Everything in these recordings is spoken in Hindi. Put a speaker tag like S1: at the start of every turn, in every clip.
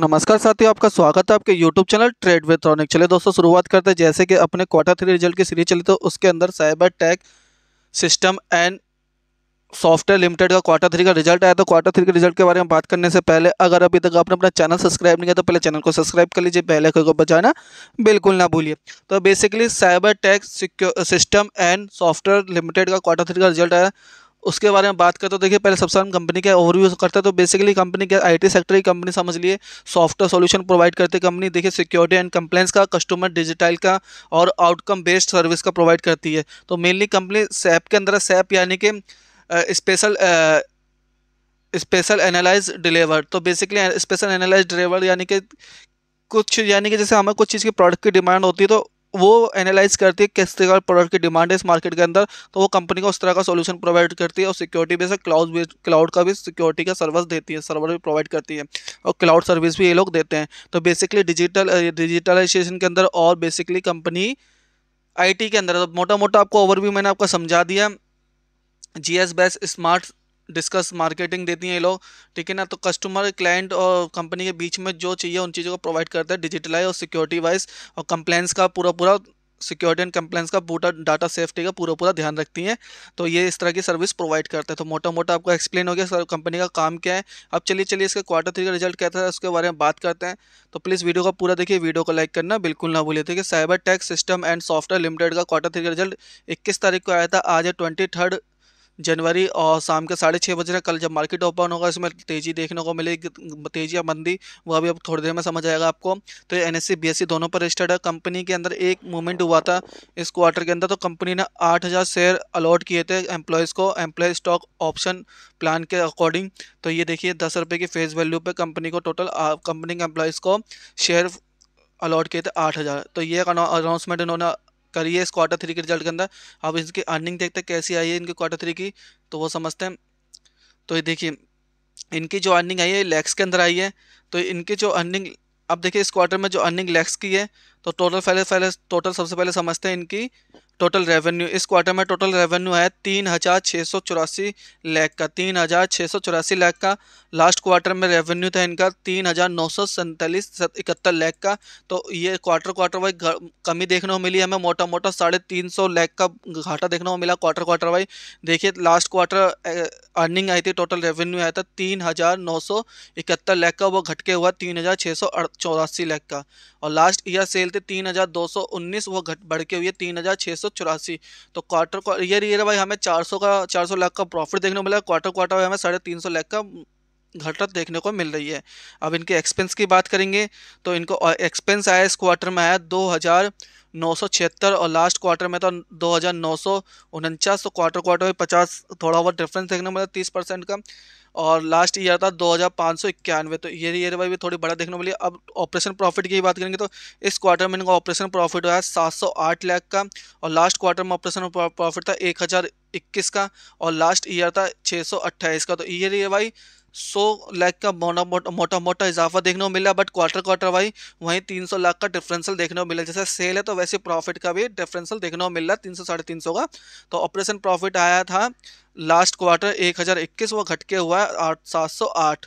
S1: नमस्कार साथियों आपका स्वागत है आपके YouTube channel trade with Ronik दोस्तों शुरुआत करते हैं जैसे कि अपने क्वार्टर थ्री रिजल्ट की सीरीज चली तो उसके अंदर cyber tech system and software limited का क्वार्टर थ्री का रिजल्ट आया तो क्वार्टर थ्री के रिजल्ट के बारे में बात करने से पहले अगर अभी तक आपने अपना चैनल सब्सक्राइब नहीं किया तो पहले चैनल को सब्सक्राइब कर लीजिए पहले को बचाना बिल्कुल ना भूलिए तो basically cyber tech system and software limited का क्वार्टर थ्री का रिजल्ट आया उसके बारे में बात करते हैं तो देखिए पहले सबसे हम कंपनी का ओवरव्यू करते हैं तो बेसिकली कंपनी क्या आईटी सेक्टर की कंपनी समझ लिए सॉफ्टवेयर सॉल्यूशन प्रोवाइड करती है कंपनी देखिए सिक्योरिटी एंड कंप्लेंस का कस्टमर डिजिटल का और आउटकम बेस्ड सर्विस का प्रोवाइड करती है तो मेनली कंपनी सैप के अंदर सैप यानी कि स्पेशल स्पेशल एनालाइज डिलीवर तो बेसिकली स्पेशल एनालाइज डिलीवर यानी कि कुछ यानी कि जैसे हमें कुछ चीज़ की प्रोडक्ट की डिमांड होती है तो वो एनालाइज करती है किस तरह का प्रोडक्ट की डिमांड है इस मार्केट के अंदर तो वो कंपनी का उस तरह का सॉल्यूशन प्रोवाइड करती है और security base cloud base cloud का भी सिक्योरिटी का सर्विस देती है सर्वर भी प्रोवाइड करती है और क्लाउड सर्विस भी ये लोग देते हैं तो बेसिकली डिजिटल डिजिटलाइजेशन के अंदर और बेसिकली कंपनी आई के अंदर तो मोटा मोटा आपको ओवरव्यू मैंने आपका समझा दिया G S base smart discuss marketing देती हैं ये लोग ठीक है ना तो कस्टमर क्लाइंट और कंपनी के बीच में जो चाहिए उन चीज़ों को प्रोवाइड करता है डिजिटलाइज और सिक्योरिटी वाइज और कंप्लेंस का पूरा पूरा सिक्योरिटी एंड कंप्लेंस का पूरा डाटा सेफ्टी का पूरा पूरा ध्यान रखती हैं तो ये इस तरह की सर्विस प्रोवाइड करते हैं तो मोटा मोटा आपको एक्सप्लेन हो गया सर कंपनी का काम क्या है अब चलिए चलिए इसके क्वार्टर थ्री का रिजल्ट क्या था उसके बारे में बात करते हैं तो प्लीज़ वीडियो का पूरा देखिए वीडियो को लाइक करना बिल्कुल ना भूलिए ठीक है cyber tech system and software limited का क्वार्टर थ्री का रिजल्ट इक्कीस तारीख को आया था आज है ट्वेंटी थर्ड जनवरी और शाम के साढ़े छः बजे कल जब मार्केट ओपन होगा इसमें तेज़ी देखने को मिलेगी तेज़ी या मंदी वो अभी अब थोड़ी देर में समझ आएगा आपको तो एन एस सी दोनों पर रजिस्टर्ड है कंपनी के अंदर एक मूवमेंट हुआ था इस क्वार्टर के अंदर तो कंपनी ने आठ हज़ार शेयर अलॉट किए थे एम्प्लॉयज़ को एम्प्लॉय स्टॉक ऑप्शन प्लान के अकॉर्डिंग तो ये देखिए दस रुपये की फेस वैल्यू पर कंपनी को टोटल कंपनी के एम्प्लॉयज़ को शेयर अलॉट किए थे आठ हज़ार तो ये अनाउंसमेंट इन्होंने करिए इस क्वार्टर थ्री के रिजल्ट के अंदर अब इनकी अर्निंग देखते हैं कैसी आई है इनकी क्वार्टर थ्री की तो वो समझते हैं तो ये देखिए इनकी जो अर्निंग आई है लैक्स के अंदर आई है तो इनकी जो अर्निंग अब देखिए इस क्वार्टर में जो अर्निंग लैक्स की है तो टोटल पहले पहले टोटल सबसे पहले समझते हैं इनकी टोटल रेवेन्यू इस क्वार्टर में टोटल रेवेन्यू है तीन हज़ार छः सौ चौरासी लैख का तीन हज़ार छः सौ चौरासी लैख का लास्ट क्वार्टर में रेवेन्यू था इनका तीन हज़ार नौ सौ सैंतालीस इकहत्तर लैख का तो ये क्वार्टर क्वार्टर वाइज कमी देखने को मिली हमें मोटा मोटा साढ़े तीन सौ लैख का घाटा देखने को मिला क्वार्टर क्वार्टर वाइज देखिए लास्ट क्वार्टर अर्निंग आई थी टोटल रेवेन्यू आया था तीन हज़ार नौ सौ इकहत्तर लैख का वो घटके हुआ तीन हज़ार छः सौ चौरासी लैख का और लास्ट ईयर सेल थी तीन हज़ार दो सौ उन्नीस वो घट बढ़ के हुई है तीन हज़ार छः सौ चौरासी तो क्वार्टर ईयर ईयर भाई हमें चार सौ का चार सौ लाख का प्रॉफिट देखने को मिला क्वार्टर क्वार्टर वाई हमें साढ़े तीन सौ लाख का घटत देखने को मिल रही है अब इनके एक्सपेंस की बात करेंगे तो इनको एक्सपेंस आया इस क्वार्टर में आया दो हज़ार नौ सौ छिहत्तर और लास्ट क्वार्टर में तो दो हज़ार नौ सौ उनचास तो क्वार्टर क्वार्टर में पचास थोड़ा बहुत डिफरेंस देखने को मिला तीस परसेंट का और लास्ट ईयर था दो हज़ार पाँच सौ इक्यानवे तो ईयर ईयर वाई भी थोड़ी बड़ा देखने को मिली अब ऑपरेशन प्रॉफिट की बात करेंगे तो इस क्वार्टर में इनका ऑपरेशन प्रॉफिट हुआ है सात सौ आठ लाख का और लास्ट क्वार्टर में ऑपरेशन प्रॉफिट था एक हज़ार इक्कीस का और लास्ट ईयर था छः सौ अट्ठाईस का तो ईयर ईयर वाई सौ लाख का मोटा मोटा मोटा मोटा इजाफा देखने को मिला बट क्वार्टर क्वार्टर वाई वहीं तीन सौ लाख का डिफरेंसल देखने को मिला जैसे सेल है तो वैसे प्रॉफिट का भी डिफरेंसल देखने को मिला तीन सौ साढ़े तीन सौ का तो ऑपरेशन प्रॉफिट आया था लास्ट क्वार्टर एक हज़ार इक्कीस वो घटके हुआ है आठ सात सौ आठ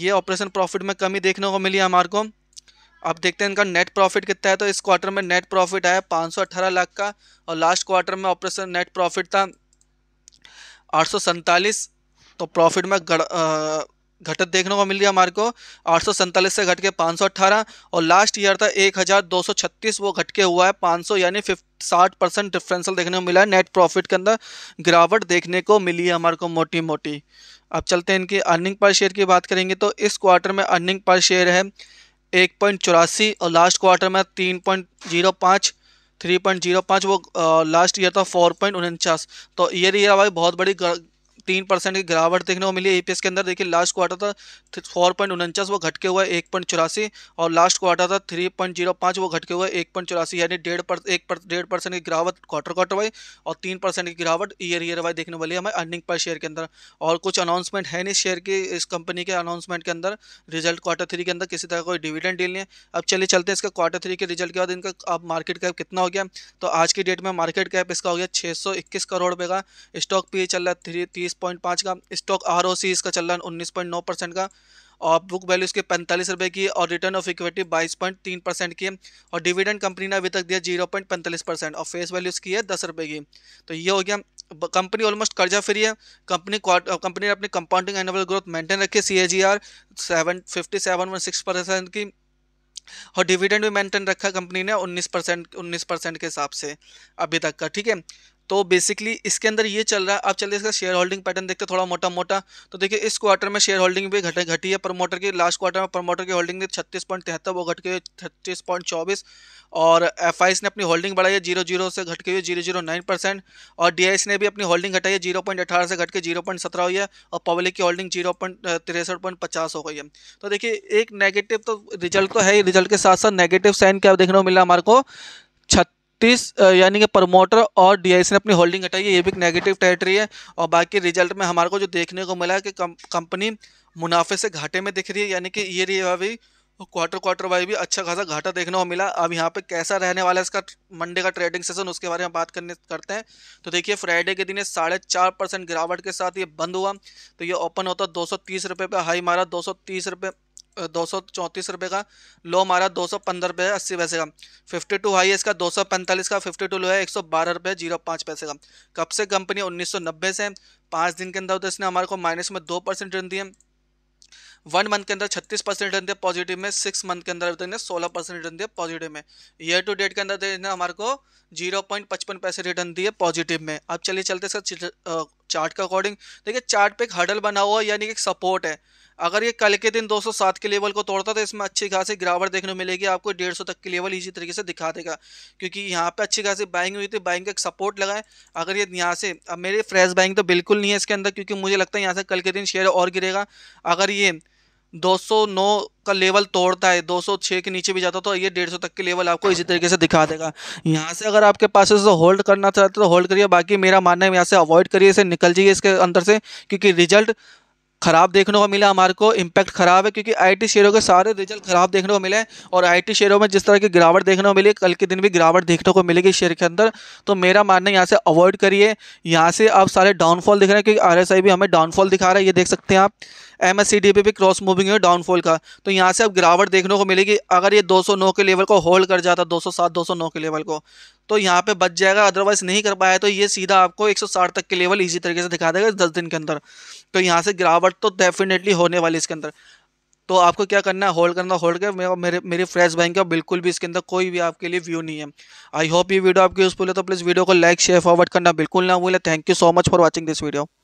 S1: ये ऑपरेशन प्रॉफिट में कमी देखने को मिली हमारे को अब देखते हैं इनका नेट प्रॉफिट कितना है तो इस क्वार्टर में नेट प्रॉफिट आया अट्ठारह लाख का और लास्ट क्वार्टर में ऑपरेशन नेट प्रॉफिट था आठ तो प्रॉफिट में घटत देखने को मिल गया हमारे को आठ से घट के 518 और लास्ट ईयर था 1236 वो घट के हुआ है 500 यानी फिफ्ट साठ परसेंट डिफ्रेंसल देखने को मिला है नेट प्रॉफिट के अंदर गिरावट देखने को मिली है हमारे को मोटी मोटी अब चलते हैं इनकी अर्निंग पर शेयर की बात करेंगे तो इस क्वार्टर में अर्निंग पर शेयर है एक पॉइंट चौरासी और लास्ट क्वार्टर में तीन पॉइंट जीरो पाँच थ्री पॉइंट जीरो पाँच वो लास्ट ईयर था फोर पॉइंट उनचास तो ईयर ईयर भाई बहुत बड़ी तीन परसेंट की गिरावट देखने को मिली एपीएस के अंदर देखिए लास्ट क्वार्टर था फोर पॉइंट उनचास वो घट के हुआ एक पॉइंट चौरासी और लास्ट क्वार्टर था थ्री पॉइंट जीरो पाँच वो घटके हुआ एक पॉइंट चौरासी यानी डेढ़ पर एक पर डेढ़ परसेंट की गिरावट क्वार्टर क्वार्टर वाई और तीन परसेंट की गिरावट ईयर ईयर वाई देखने वाली है हमें अर्निंग पर शेयर के अंदर और कुछ अनाउंसमेंट है नहीं शेयर की इस कंपनी के अनाउंसमेंट के अंदर रिजल्ट क्वार्टर थ्री के अंदर किसी तरह कोई डिविडेंड डील नहीं है अब चलिए चलते हैं इसका क्वार्टर थ्री के रिजल्ट के बाद इनका अब मार्केट कैप कितना हो गया तो आज की डेट में मार्केट कैप इसका हो गया छः करोड़ रुपये का स्टॉक पे e चल रहा है थ्री तीस पॉइंट का स्टॉक आर इसका चल रहा है उन्नीस पॉइंट नौ परसेंट का और बुक वैल्यू इसके पैंतालीस रुपये की और रिटर्न ऑफ इक्विटी बाईस पॉइंट तीन परसेंट की और डिविडेंड कंपनी ने अभी तक दिया जीरो पॉइंट पैंतालीस परसेंट और फेस वैल्यू इसकी है दस रुपये की तो ये हो गया कंपनी ऑलमोस्ट कर्जा फ्री है कंपनी कंपनी ने अपनी कंपाउंडिंग एनुअल ग्रोथ मेंटेन रखी C A G R seven fifty seven one six percent की और डिविडेंड भी मेंटेन रखा कंपनी ने 19 परसेंट उन्नीस परसेंट के हिसाब से अभी तक का ठीक है तो बेसिकली इसके अंदर ये चल रहा है आप चलिए इसका शेयर होल्डिंग पैटर्न देखते थोड़ा मोटा मोटा तो देखिए इस क्वार्टर में शेयर होल्डिंग भी घट घटी है प्रमोटर की लास्ट क्वार्टर में प्रमोटर की होल्डिंग थी छत्तीस पॉइंट तिहत्तर वो घट के हुए छत्तीस पॉइंट चौबीस और एफ ने अपनी होल्डिंग बढ़ाई है जीरो जीरो से घट के हुए जीरो जीरो नाइन परसेंट और डी ने भी अपनी होल्डिंग घटाई है जीरो पॉइंट अठारह से घट के जीरो पॉइंट सत्रह हुई है और पब्लिक की होल्डिंग जीरो पॉइंट तिरसठ पॉइंट पचास हो गई है तो देखिए एक नेगेटिव तो रिजल्ट तो है ही रिजल्ट के साथ साथ नेगेटिव साइन क्या देखने को मिला हमारे को छत तीस यानी कि प्रमोटर और डीआईसी ने अपनी होल्डिंग हटाई है ये भी एक नेगेटिव टेरिटरी है और बाकी रिजल्ट में हमारे को जो देखने को मिला है कि कंपनी मुनाफे से घाटे में दिख रही है यानी कि ये रही अभी क्वार्टर क्वार्टर वाइज भी अच्छा खासा घाटा देखने को मिला अब यहाँ पे कैसा रहने वाला है इसका मंडे का ट्रेडिंग सेशन उसके बारे में बात करने करते हैं तो देखिए फ्राइडे के दिन ये साढ़े चार परसेंट गिरावट के साथ ये बंद हुआ तो ये ओपन होता दो सौ तीस रुपये पर हाई मारा दो सौ तीस रुपये दो सौ चौंतीस रुपये का लो मारा दो सौ पंद्रह रुपये अस्सी पैसे का फिफ्टी टू हाई है इसका दो सौ पैंतालीस का फिफ्टी टू लो है एक सौ बारह रुपये जीरो पाँच पैसे का कब से कंपनी उन्नीस सौ नब्बे से पाँच दिन के अंदर तो इसने हमारे को माइनस में दो परसेंट रिटर्न दिए वन मंथ के अंदर छत्तीस परसेंट रिटर्न दिया पॉजिटिव में सिक्स मंथ के अंदर इतने सोलह परसेंट रिटर्न दिया पॉजिटिव में ईयर टू डेट के अंदर तो इसने हमारे को जीरो पॉइंट पचपन पैसे रिटर्न दिए पॉजिटिव में अब चलिए चलते सर चार्ट के अकॉर्डिंग देखिए चार्ट पे एक हडल बना हुआ है यानी कि एक सपोर्ट है अगर ये कल के दिन 207 के लेवल को तोड़ता तो इसमें अच्छी खासी गिरावट देखने को मिलेगी आपको 150 तक के लेवल इसी तरीके से दिखा देगा क्योंकि यहाँ पे अच्छी खासी बाइंग हुई थी बाइंग का एक सपोर्ट लगाए अगर ये यहाँ से अब मेरी फ्रेश बाइंग तो बिल्कुल नहीं है इसके अंदर क्योंकि मुझे लगता है यहाँ से कल के दिन शेयर और गिरेगा अगर ये 209 का लेवल तोड़ता है 206 के नीचे भी जाता तो ये 150 तक के लेवल आपको इसी तरीके से दिखा देगा यहाँ से अगर आपके पास इसे होल्ड करना चाहते हो तो होल्ड करिए बाकी मेरा मानना है यहाँ से अवॉइड करिए इसे निकल जाइए इसके अंदर से क्योंकि रिजल्ट खराब देखने को मिला हमारे को इम्पैक्ट खराब है क्योंकि आईटी शेयरों के सारे रिजल्ट खराब देखने को मिले और और आईटी शेयरों में जिस तरह की गिरावट देखने को मिली कल के दिन भी गिरावट देखने को मिलेगी शेयर के अंदर तो मेरा मानना यहाँ से अवॉइड करिए यहाँ से आप सारे डाउनफॉल दिख रहे हैं क्योंकि आर भी हमें डाउनफॉल दिखा रहा है ये देख सकते हैं आप एम एस पे भी क्रॉस मूविंग है डाउनफॉल का तो यहाँ से अब गिरावट देखने को मिलेगी अगर ये 209 के लेवल को होल्ड कर जाता 207 209 के लेवल को तो यहाँ पे बच जाएगा अदरवाइज नहीं कर पाया तो ये सीधा आपको 160 तक के लेवल इजी तरीके से दिखा देगा दस दिन के अंदर तो यहाँ से गिरावट तो डेफिनेटली होने वाली इसके अंदर तो आपको क्या करना है होल्ड करना होल्ड कर मेरे मेरे, मेरे फ्रेश बैंक का बिल्कुल भी इसके अंदर कोई भी आपके लिए व्यू नहीं है आई होप ये वीडियो आपकी यूजफुल है तो प्लीज़ वीडियो को लाइक शेयर फॉरवर्ड करना बिल्कुल ना भूलें thank you so much for watching this video